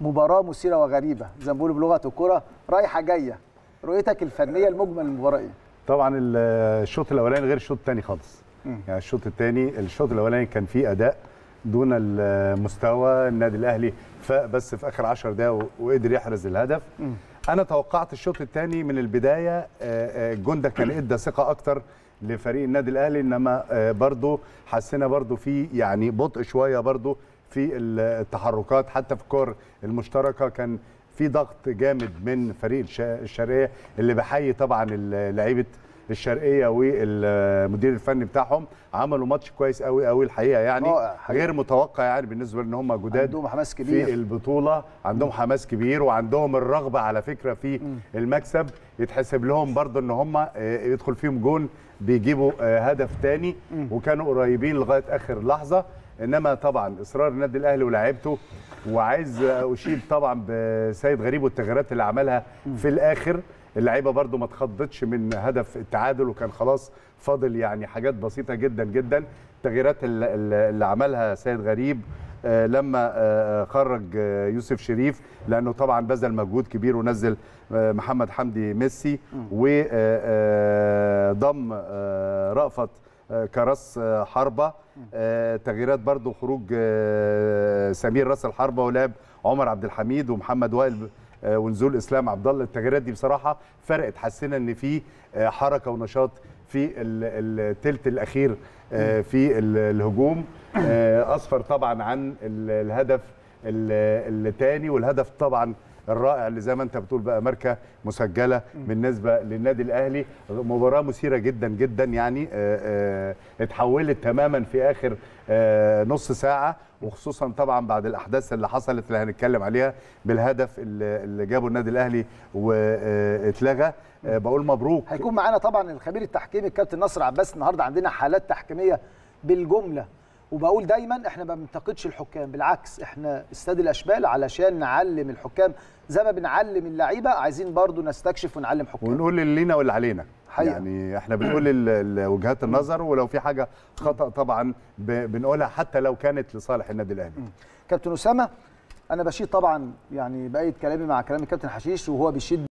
مباراه مثيره وغريبه زي ما بيقولوا بلغه الكره رايحه جايه رؤيتك الفنيه المجمل للمباراه ايه؟ طبعا الشوط الاولاني غير الشوط الثاني خالص يعني الشوط الثاني الشوط الاولاني كان فيه اداء دون المستوى النادي الاهلي فاق بس في اخر 10 دقائق وقدر يحرز الهدف م. انا توقعت الشوط الثاني من البدايه آه، آه، جوندا كان ادى ثقه اكتر لفريق النادي الاهلي انما آه، برضه حسينا برضه في يعني بطء شويه برضه في التحركات حتى في الكور المشتركه كان في ضغط جامد من فريق الشرقيه اللي بحيي طبعا لعيبه الشرقيه والمدير الفني بتاعهم عملوا ماتش كويس قوي قوي الحقيقه يعني غير متوقع يعني بالنسبه ان هم جداد عندهم حماس كبير في البطوله عندهم حماس كبير وعندهم الرغبه على فكره في المكسب يتحسب لهم برضو ان هم آه، يدخل فيهم جون بيجيبوا آه، هدف تاني وكانوا قريبين لغايه اخر لحظه انما طبعا اصرار النادي الاهلي ولاعيبته وعايز اشيد طبعا بسيد غريب والتغييرات اللي عملها في الاخر اللعيبه برده ما اتخضتش من هدف التعادل وكان خلاص فاضل يعني حاجات بسيطه جدا جدا التغييرات اللي عملها سيد غريب آه، لما آه، آه، خرج يوسف شريف لانه طبعا بذل مجهود كبير ونزل محمد حمدي ميسي وضم رأفت آه، كراس آه، حربه آه، تغييرات برضو خروج سمير راس الحربه ولعب عمر عبد الحميد ومحمد وائل ونزول اسلام عبد الله التغييرات دي بصراحه فرقت حسينا ان في حركه ونشاط في الثلث الاخير في الهجوم اصفر طبعا عن الهدف الثاني والهدف طبعا الرائع اللي زي ما انت بتقول بقى ماركه مسجله بالنسبه للنادي الاهلي مباراه مثيره جدا جدا يعني آه، آه، اتحولت تماما في اخر آه، نص ساعه وخصوصا طبعا بعد الاحداث اللي حصلت اللي هنتكلم عليها بالهدف اللي جابه النادي الاهلي واتلغى بقول مبروك هيكون معانا طبعا الخبير التحكيمي الكابتن نصر عباس النهارده عندنا حالات تحكيميه بالجمله وبقول دايما احنا ما بننتقدش الحكام بالعكس احنا استاد الاشبال علشان نعلم الحكام زي ما بنعلم اللعيبه عايزين برضو نستكشف ونعلم حكام ونقول اللي لينا واللي علينا حقيقة. يعني احنا بنقول وجهات النظر ولو في حاجه خطا طبعا بنقولها حتى لو كانت لصالح النادي الاهلي كابتن اسامه انا بشيد طبعا يعني بقيت كلامي مع كلام الكابتن حشيش وهو بيشيد